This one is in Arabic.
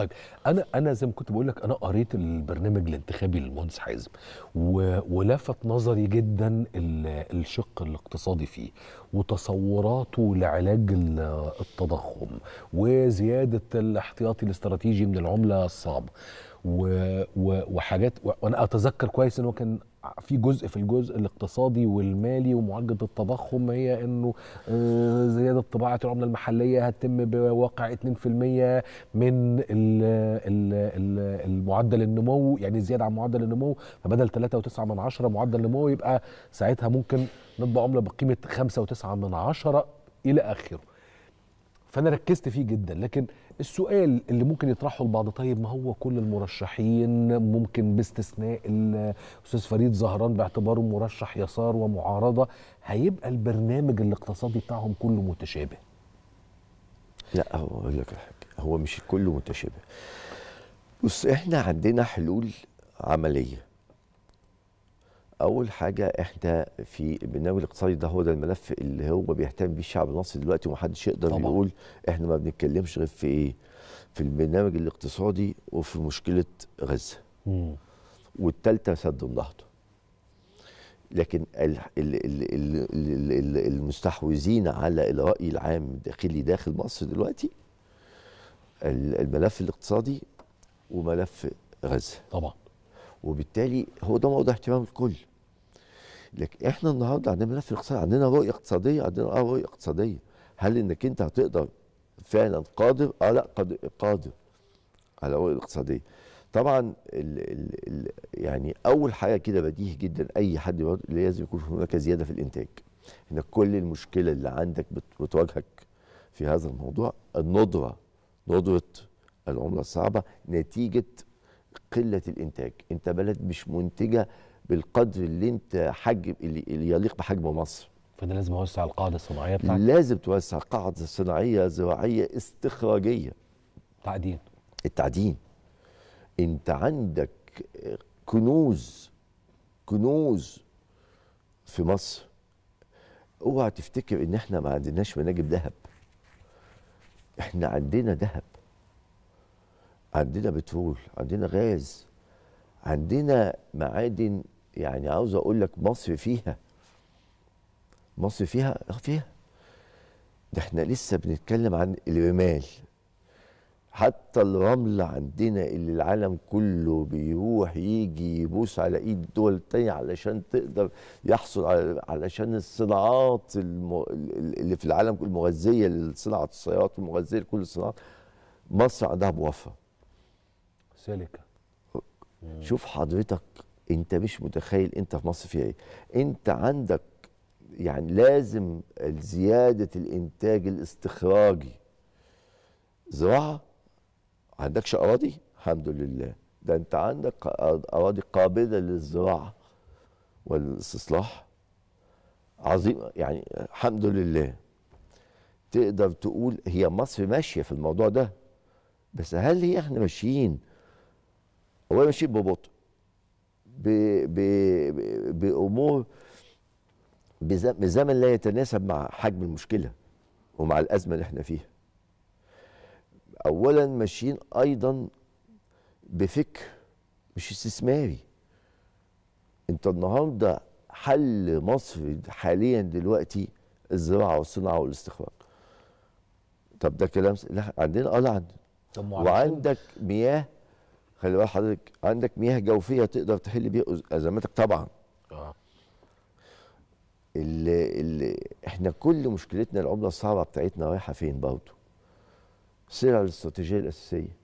طيب انا انا زي ما كنت بقول لك انا قريت البرنامج الانتخابي للمهندس حازم ولفت نظري جدا الشق الاقتصادي فيه وتصوراته لعلاج التضخم وزياده الاحتياطي الاستراتيجي من العمله الصعبه وحاجات وانا اتذكر كويس ان هو كان في جزء في الجزء الاقتصادي والمالي ومعالجه التضخم هي انه آه، زياده طباعه العمله المحليه هتتم بواقع 2% من المعدل النمو يعني زياده عن معدل النمو فبدل 3.9 من 10 معدل نمو يبقى ساعتها ممكن نطبع عمله بقيمه 5.9 من 10 الى اخره فانا ركزت فيه جدا لكن السؤال اللي ممكن يطرحه البعض طيب ما هو كل المرشحين ممكن باستثناء الاستاذ فريد زهران باعتباره مرشح يسار ومعارضه هيبقى البرنامج الاقتصادي بتاعهم كله متشابه لا هو اقول لك حاجه هو مش كله متشابه بص احنا عندنا حلول عمليه اول حاجه احنا في البرنامج الاقتصادي ده هو ده الملف اللي هو بيهتم بيه الشعب المصري دلوقتي ومحدش يقدر طبعا. يقول احنا ما بنتكلمش غير في ايه في البرنامج الاقتصادي وفي مشكله غزه والثالثه سد النهضه لكن المستحوذين على الراي العام الداخلي داخل مصر دلوقتي الملف الاقتصادي وملف غزه طبعا وبالتالي هو ده موضوع اهتمام الكل لكن احنا النهارده عندنا ملف اقتصادي عندنا رؤيه اقتصاديه عندنا اه رؤيه اقتصاديه هل انك انت هتقدر فعلا قادر اه لا قادر, قادر على الرؤيه الاقتصاديه طبعا الـ الـ الـ يعني اول حاجه كده بديهي جدا اي حد لازم يكون هناك زياده في الانتاج ان كل المشكله اللي عندك بتواجهك في هذا الموضوع الندره ندره العمله الصعبه نتيجه قله الانتاج انت بلد مش منتجه بالقدر اللي انت حجم اللي يليق بحجم مصر فده لازم اوسع القاعده الصناعيه بتاعتك لازم توسع قاعده صناعيه زراعيه استخراجيه تعدين التعدين انت عندك كنوز كنوز في مصر اوعى تفتكر ان احنا ما عندناش مناجم ذهب احنا عندنا ذهب عندنا بترول عندنا غاز عندنا معادن يعني عاوز اقول لك مصر فيها مصر فيها فيها ده احنا لسه بنتكلم عن الرمال حتى الرمل عندنا اللي العالم كله بيروح يجي يبوس على ايد دول تانية علشان تقدر يحصل على علشان الصناعات الم... اللي في العالم المغذيه لصناعه السيارات المغذيه لكل الصناعات مصر عندها موفر سالكه شوف حضرتك انت مش متخيل انت في مصر فيها ايه انت عندك يعني لازم زياده الانتاج الاستخراجي زراعه عندكش اراضي الحمد لله ده انت عندك اراضي قابله للزراعه والاستصلاح عظيم يعني الحمد لله تقدر تقول هي مصر ماشيه في الموضوع ده بس هل هي احنا ماشيين هو يمشي ببطء بامور بزمن لا يتناسب مع حجم المشكله ومع الازمه اللي احنا فيها اولا ماشيين ايضا بفكر مش استثماري انت النهارده حل مصر حاليا دلوقتي الزراعه والصناعه والاستخراج طب ده كلام س... لا عندنا اه لا عندنا طب وعندك مياه خلي بال حضرتك عندك مياه جوفيه تقدر تحل بيها ازماتك طبعا اه اللي اللي احنا كل مشكلتنا العمله الصعبه بتاعتنا رايحه فين برضه السلع الاستراتيجيه الاساسيه